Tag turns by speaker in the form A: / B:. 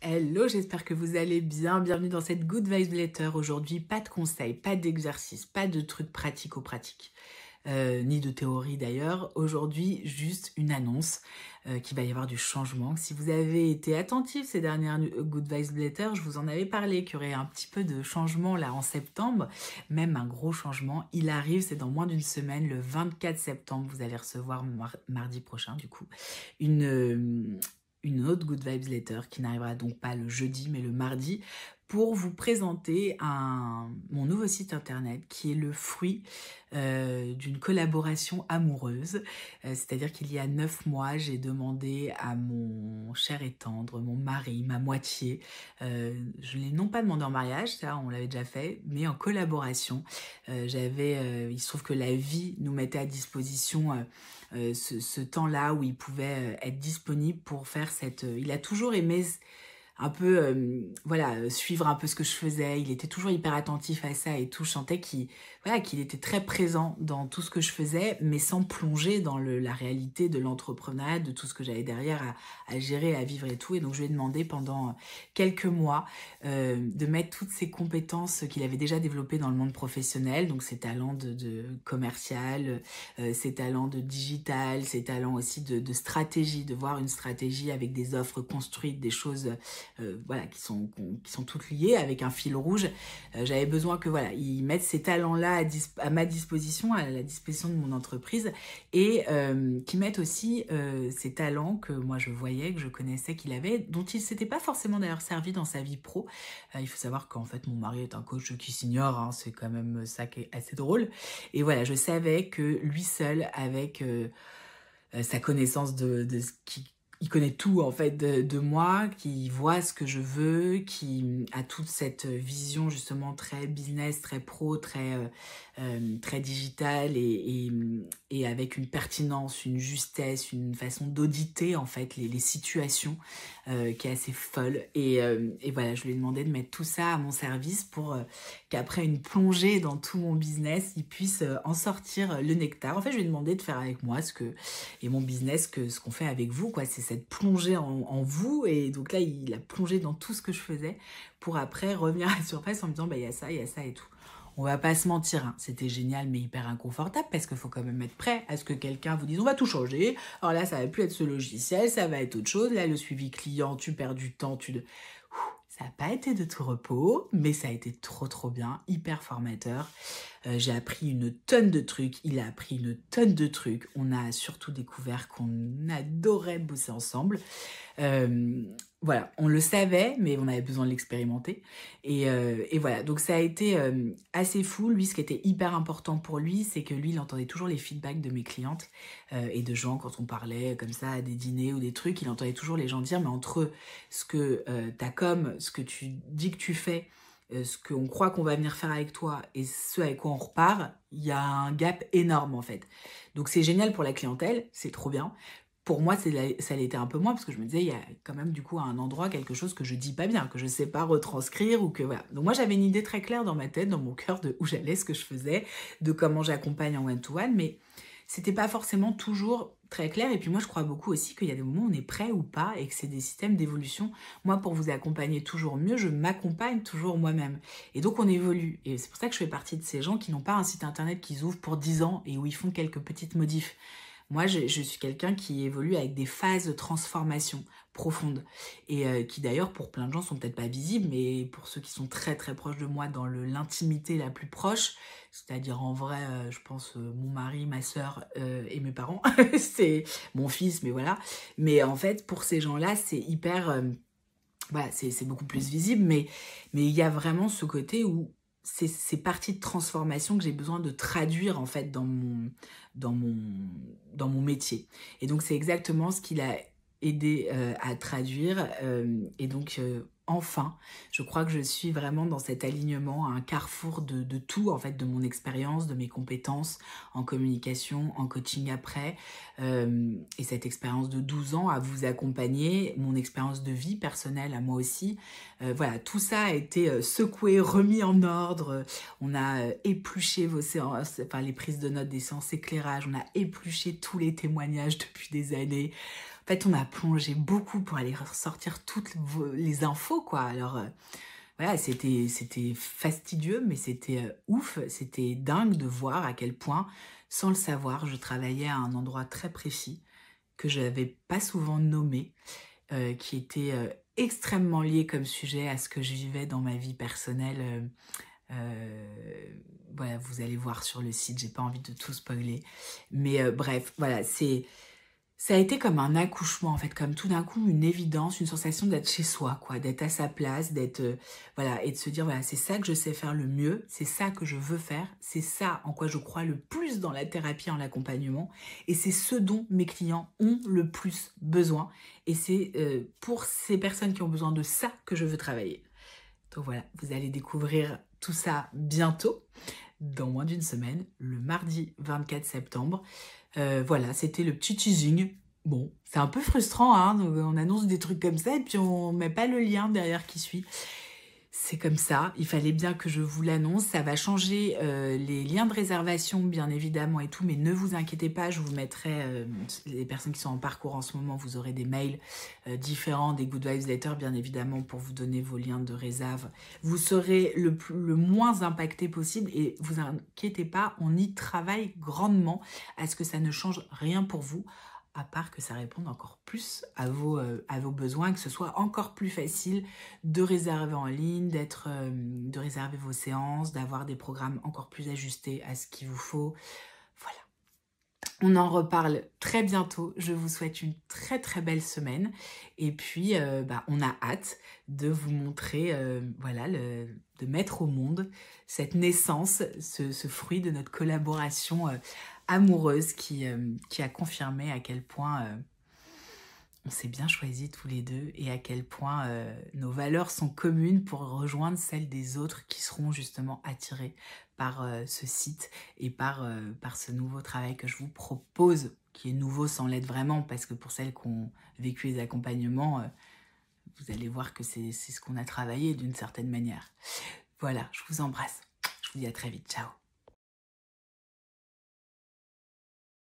A: Hello, j'espère que vous allez bien. Bienvenue dans cette Good Vibes Letter. Aujourd'hui, pas de conseils, pas d'exercices, pas de trucs pratico-pratiques, euh, ni de théorie d'ailleurs. Aujourd'hui, juste une annonce euh, qu'il va y avoir du changement. Si vous avez été attentif ces dernières euh, Good Vibes Letter, je vous en avais parlé qu'il y aurait un petit peu de changement là en septembre, même un gros changement. Il arrive, c'est dans moins d'une semaine, le 24 septembre. Vous allez recevoir mardi prochain du coup une, une autre Good Vibes Letter qui n'arrivera donc pas le jeudi mais le mardi pour vous présenter mon nouveau site internet qui est le fruit euh, d'une collaboration amoureuse. Euh, c'est-à-dire qu'il y a neuf mois, j'ai demandé à mon cher et tendre, mon mari, ma moitié, euh, je ne l'ai non pas demandé en mariage, ça on l'avait déjà fait, mais en collaboration. J'avais, il se trouve que la vie nous mettait à disposition ce, ce temps-là où il pouvait être disponible pour faire cette... il a toujours aimé un peu, euh, voilà, euh, suivre un peu ce que je faisais. Il était toujours hyper attentif à ça et tout. Je sentais qu'il voilà, qu'il était très présent dans tout ce que je faisais, mais sans plonger dans la réalité de l'entrepreneuriat, de tout ce que j'avais derrière à, gérer, à vivre et tout. Et donc, je lui ai demandé pendant euh, quelques mois de mettre toutes ses compétences qu'il avait déjà développées dans le monde professionnel, donc ses talents de, commercial, ses talents de digital, ses talents aussi de stratégie, de voir une stratégie avec des offres construites, des choses euh, voilà, qui sont, qui sont toutes liées avec un fil rouge. Euh, j'avais besoin que voilà, ils mettent ces talents-là à, ma disposition, à la disposition de mon entreprise, et euh, qui mettent aussi ces talents que moi je voyais, que je connaissais qu'il avait, dont il s'était pas forcément d'ailleurs servi dans sa vie pro. il faut savoir qu'en fait mon mari est un coach qui s'ignore, hein, c'est quand même ça qui est assez drôle. Et voilà, je savais que lui seul, avec sa connaissance de, de ce qui il connaît tout en fait de, moi, qui voit ce que je veux, qui a toute cette vision justement très business, très pro, très, euh, euh, très digital et, et, avec une pertinence, une justesse, une façon d'auditer en fait les, les situations euh, qui est assez folle. Et, et, voilà, je lui ai demandé de mettre tout ça à mon service pour qu'après une plongée dans tout mon business, il puisse en sortir le nectar. En fait, je lui ai demandé de faire avec moi ce que, et mon business que ce qu'on fait avec vous, quoi. C'est cette plongée en, vous. Et donc là, il a plongé dans tout ce que je faisais pour après revenir à la surface en me disant, bah, il y a ça, il y a ça et tout. On va pas se mentir, hein, c'était génial mais hyper inconfortable parce qu'il faut quand même être prêt à ce que quelqu'un vous dise on va tout changer. Alors là, ça va plus être ce logiciel, ça va être autre chose. Là, le suivi client, tu perds du temps, tu. De... ça n'a pas été de tout repos, mais ça a été trop trop bien, hyper formateur. Euh, j'ai appris une tonne de trucs, il a appris une tonne de trucs. On a surtout découvert qu'on adorait bosser ensemble. Euh, voilà, on le savait, mais on avait besoin de l'expérimenter. Et, euh, voilà, donc ça a été assez fou. Lui, ce qui était hyper important pour lui, c'est que lui, il entendait toujours les feedbacks de mes clientes et de gens quand on parlait comme ça à des dîners ou des trucs. Il entendait toujours les gens dire, mais entre ce que tu as comme, ce que tu dis que tu fais, euh, ce qu'on croit qu'on va venir faire avec toi et ce avec quoi on repart, il y a un gap énorme en fait. Donc c'est génial pour la clientèle, c'est trop bien. Pour moi, ça l'était un peu moins parce que je me disais, il y a quand même du coup à un endroit quelque chose que je dis pas bien, que je ne sais pas retranscrire ou que voilà. Donc moi, j'avais une idée très claire dans ma tête, dans mon cœur de où j'allais, ce que je faisais, de comment j'accompagne en one to -one, mais c'était pas forcément toujours très clair. Et puis moi, je crois beaucoup aussi qu'il y a des moments où on est prêt ou pas et que c'est des systèmes d'évolution. Moi, pour vous accompagner toujours mieux, je m'accompagne toujours moi-même. Et donc, on évolue. Et c'est pour ça que je fais partie de ces gens qui n'ont pas un site internet qu'ils ouvrent pour 10 ans et où ils font quelques petites modifs. Moi, je, suis quelqu'un qui évolue avec des phases de transformation profondes et euh, qui d'ailleurs pour plein de gens sont peut-être pas visibles, mais pour ceux qui sont très très proches de moi dans l'intimité la plus proche, c'est-à-dire en vrai, euh, je pense euh, mon mari, ma soeur et mes parents, c'est mon fils, mais voilà. Mais en fait, pour ces gens-là, c'est hyper voilà, bah, c'est beaucoup plus visible, mais mais il y a vraiment ce côté où ces, ces, parties de transformation que j'ai besoin de traduire en fait dans mon, dans mon, dans mon métier. Et donc c'est exactement ce qu'il a aidé euh, à traduire. Euh, et donc euh, enfin. Je crois que je suis vraiment dans cet alignement un carrefour de, tout, en fait, de mon expérience, de mes compétences en communication, en coaching après. Euh, et cette expérience de 12 ans à vous accompagner, mon expérience de vie personnelle à moi aussi. Euh, voilà, tout ça a été euh, secoué, remis en ordre. On a épluché vos séances, enfin les prises de notes des séances éclairage, on a épluché tous les témoignages depuis des années fait, on a plongé beaucoup pour aller ressortir toutes les infos, quoi. Alors, euh, voilà, c'était, c'était fastidieux, mais c'était euh, ouf. C'était dingue de voir à quel point, sans le savoir, je travaillais à un endroit très précis que je n'avais pas souvent nommé, euh, qui était extrêmement lié comme sujet à ce que je vivais dans ma vie personnelle. voilà, vous allez voir sur le site, j'ai pas envie de tout spoiler. Mais bref, voilà, c'est ça a été comme un accouchement en fait, comme tout d'un coup une évidence, une sensation d'être chez soi, quoi, d'être à sa place, d'être euh, voilà et de se dire voilà c'est ça que je sais faire le mieux, c'est ça que je veux faire, c'est ça en quoi je crois le plus dans la thérapie en l'accompagnement et c'est ce dont mes clients ont le plus besoin et c'est euh, pour ces personnes qui ont besoin de ça que je veux travailler. Donc voilà, vous allez découvrir tout ça bientôt dans moins d'une semaine, le mardi 24 septembre. Euh, voilà, c'était le petit teasing. Bon, c'est un peu frustrant, hein on annonce des trucs comme ça et puis on met pas le lien derrière qui suit c'est comme ça, il fallait bien que je vous l'annonce, ça va changer euh, les liens de réservation bien évidemment et tout, mais ne vous inquiétez pas, je vous mettrai, euh, les personnes qui sont en parcours en ce moment, vous aurez des mails euh, différents, des Good Vibes bien évidemment pour vous donner vos liens de réserve. Vous serez le, le moins impacté possible et vous inquiétez pas, on y travaille grandement à ce que ça ne change rien pour vous à part que ça réponde encore plus à vos, euh, à vos besoins, que ce soit encore plus facile de réserver en ligne, euh, de réserver vos séances, d'avoir des programmes encore plus ajustés à ce qu'il vous faut, on en reparle très bientôt. Je vous souhaite une très très belle semaine. Et puis, euh, bah, on a hâte de vous montrer, euh, voilà, le, de mettre au monde cette naissance, ce, fruit de notre collaboration euh, amoureuse qui, qui, a confirmé à quel point on s'est bien choisi tous les deux et à quel point nos valeurs sont communes pour rejoindre celles des autres qui seront justement attirées par euh, ce site et par, euh, par ce nouveau travail que je vous propose, qui est nouveau sans l'aide vraiment, parce que pour celles qui ont vécu les accompagnements, euh, vous allez voir que c'est ce qu'on a travaillé d'une certaine manière. Voilà, je vous embrasse. Je vous dis à très vite. Ciao